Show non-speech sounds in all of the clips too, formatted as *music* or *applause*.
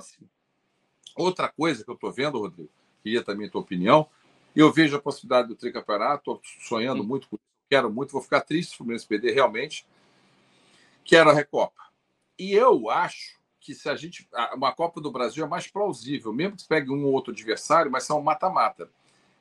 assim. Outra coisa que eu estou vendo, Rodrigo, queria também a tua opinião, eu vejo a possibilidade do tricampeonato, estou sonhando Sim. muito com isso, quero muito, vou ficar triste se o Fluminense perder realmente, quero a Recopa. E eu acho que se a gente. Uma Copa do Brasil é mais plausível, mesmo que pegue um ou outro adversário, mas são mata-mata.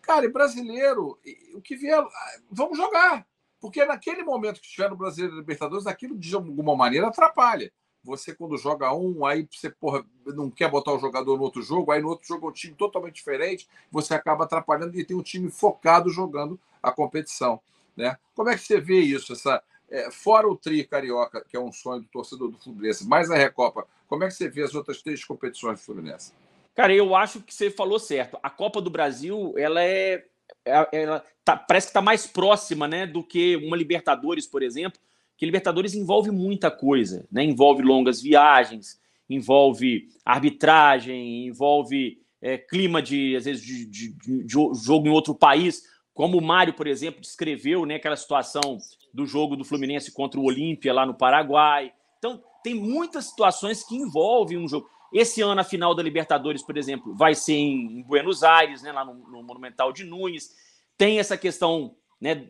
Cara, e brasileiro, o que vier, ah, vamos jogar. Porque naquele momento que estiver no Brasileiro Libertadores, aquilo de alguma maneira atrapalha. Você, quando joga um, aí você porra, não quer botar o jogador no outro jogo, aí no outro jogo é um time totalmente diferente, você acaba atrapalhando e tem um time focado jogando a competição. Né? Como é que você vê isso? Essa, é, fora o Tri Carioca, que é um sonho do torcedor do Fluminense, mais a Recopa, como é que você vê as outras três competições do Fluminense? Cara, eu acho que você falou certo. A Copa do Brasil, ela é. é ela tá, parece que está mais próxima né, do que uma Libertadores, por exemplo que Libertadores envolve muita coisa, né? Envolve longas viagens, envolve arbitragem, envolve é, clima de, às vezes, de, de, de, jogo em outro país, como o Mário, por exemplo, descreveu, né? Aquela situação do jogo do Fluminense contra o Olímpia lá no Paraguai. Então, tem muitas situações que envolvem um jogo. Esse ano, a final da Libertadores, por exemplo, vai ser em Buenos Aires, né, lá no, no Monumental de Nunes. Tem essa questão né,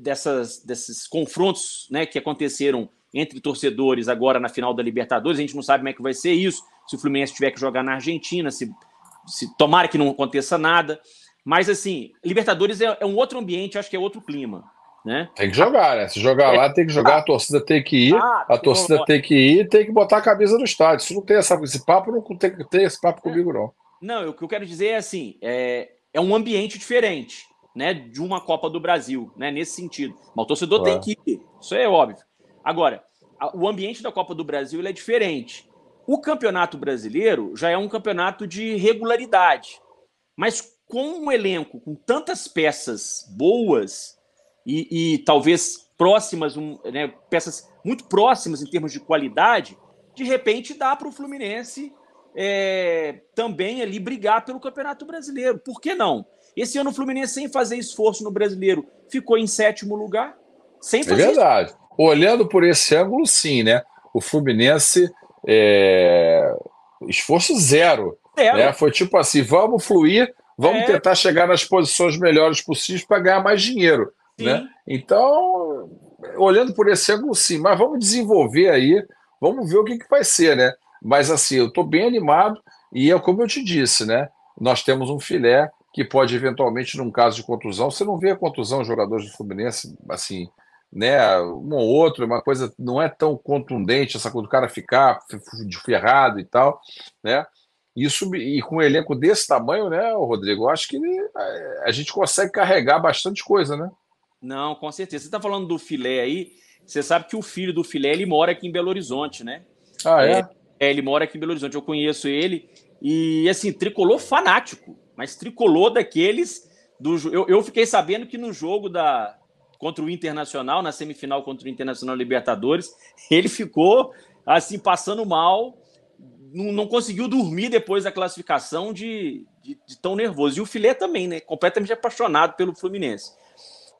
dessas, desses confrontos né, que aconteceram entre torcedores agora na final da Libertadores. A gente não sabe como é que vai ser isso, se o Fluminense tiver que jogar na Argentina, se, se tomara que não aconteça nada. Mas assim, Libertadores é, é um outro ambiente, acho que é outro clima. Né? Tem que jogar, né? Se jogar é. lá, tem que jogar, a torcida tem que ir, ah, a torcida tem que ir tem que botar a camisa no estádio. Se não tem essa, esse papo, não tem que ter esse papo é. comigo, não. Não, o que eu quero dizer é assim: é, é um ambiente diferente né, de uma Copa do Brasil, né, nesse sentido. Mas o torcedor claro. tem que ir, isso é óbvio. Agora, a, o ambiente da Copa do Brasil é diferente. O Campeonato Brasileiro já é um campeonato de regularidade, mas com um elenco com tantas peças boas e, e talvez próximas, um, né, peças muito próximas em termos de qualidade, de repente dá para o Fluminense é, também ali brigar pelo Campeonato Brasileiro. Por que não? Esse ano o Fluminense, sem fazer esforço no brasileiro, ficou em sétimo lugar. Sem é fazer é verdade. Esforço. Olhando por esse ângulo, sim, né? O Fluminense é... esforço zero. Né? Foi tipo assim: vamos fluir, vamos é... tentar chegar nas posições melhores possíveis para ganhar mais dinheiro. Né? Então, olhando por esse ângulo, sim, mas vamos desenvolver aí, vamos ver o que, que vai ser, né? Mas assim, eu estou bem animado e é como eu te disse, né? Nós temos um filé que pode eventualmente, num caso de contusão, você não vê a contusão de jogadores do Fluminense assim, né? Um ou outro, é uma coisa não é tão contundente essa coisa do cara ficar ferrado e tal, né? Isso e com um elenco desse tamanho, né, Rodrigo? acho que é, a gente consegue carregar bastante coisa, né? Não, com certeza. Você está falando do filé aí. Você sabe que o filho do filé ele mora aqui em Belo Horizonte, né? Ah, é? é ele mora aqui em Belo Horizonte. Eu conheço ele e assim tricolor fanático mas tricolor daqueles. Do, eu, eu fiquei sabendo que no jogo da, contra o Internacional, na semifinal contra o Internacional Libertadores, *laughs* ele ficou assim, passando mal, não, não conseguiu dormir depois da classificação de, de, de, tão nervoso. E o Filé também, né? Completamente apaixonado pelo Fluminense.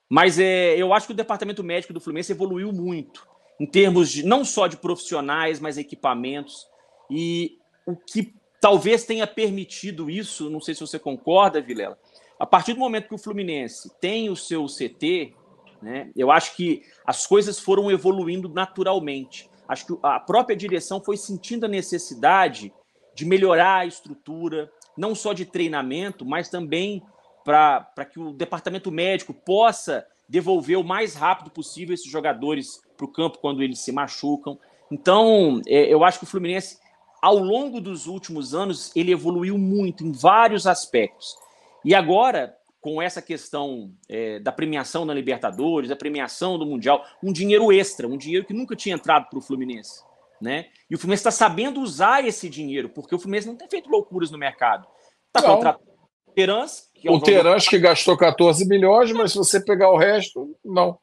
Mas é, eu acho que o departamento médico do Fluminense evoluiu muito em termos de não só de profissionais, mas equipamentos. E o que talvez tenha permitido isso, não sei se você concorda, Vilela. A partir do momento que o Fluminense tem o seu CT, né, eu acho que as coisas foram evoluindo naturalmente. Acho que a própria direção foi sentindo a necessidade de melhorar a estrutura, não só de treinamento, mas também para que o departamento médico possa devolver o mais rápido possível esses jogadores para o campo quando eles se machucam. Então, é, eu acho que o Fluminense ao longo dos últimos anos, ele evoluiu muito em vários aspectos. E agora, com essa questão é, da premiação na Libertadores, da premiação do Mundial, um dinheiro extra, um dinheiro que nunca tinha entrado para o Fluminense. Né? E o Fluminense está sabendo usar esse dinheiro, porque o Fluminense não tem feito loucuras no mercado. Está contratando o Terãs. Que é o o que gastou 14 milhões, mas se você pegar o resto, não.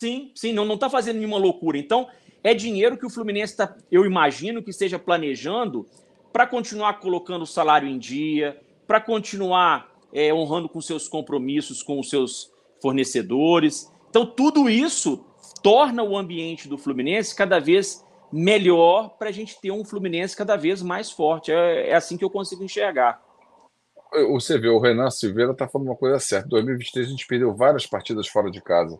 Sim, sim, não está fazendo nenhuma loucura. Então, é dinheiro que o Fluminense, está, eu imagino, que esteja planejando para continuar colocando o salário em dia, para continuar é, honrando com seus compromissos com os seus fornecedores. Então, tudo isso torna o ambiente do Fluminense cada vez melhor para a gente ter um Fluminense cada vez mais forte. É, é assim que eu consigo enxergar. Você vê, o Renan Silveira está falando uma coisa certa. 2023 a gente perdeu várias partidas fora de casa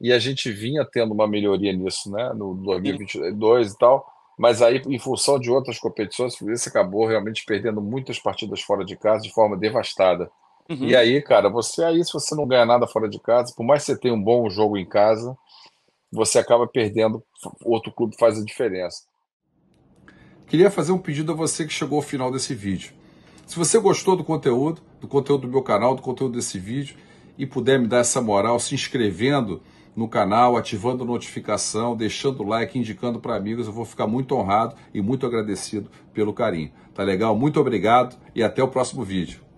e a gente vinha tendo uma melhoria nisso, né, no 2022 e tal, mas aí, em função de outras competições, o Fluminense acabou realmente perdendo muitas partidas fora de casa de forma devastada. Uhum. E aí, cara, você aí, se você não ganha nada fora de casa, por mais que você tenha um bom jogo em casa, você acaba perdendo, outro clube faz a diferença. Queria fazer um pedido a você que chegou ao final desse vídeo. Se você gostou do conteúdo, do conteúdo do meu canal, do conteúdo desse vídeo, e puder me dar essa moral se inscrevendo no canal, ativando notificação, deixando like, indicando para amigos. Eu vou ficar muito honrado e muito agradecido pelo carinho. Tá legal? Muito obrigado e até o próximo vídeo.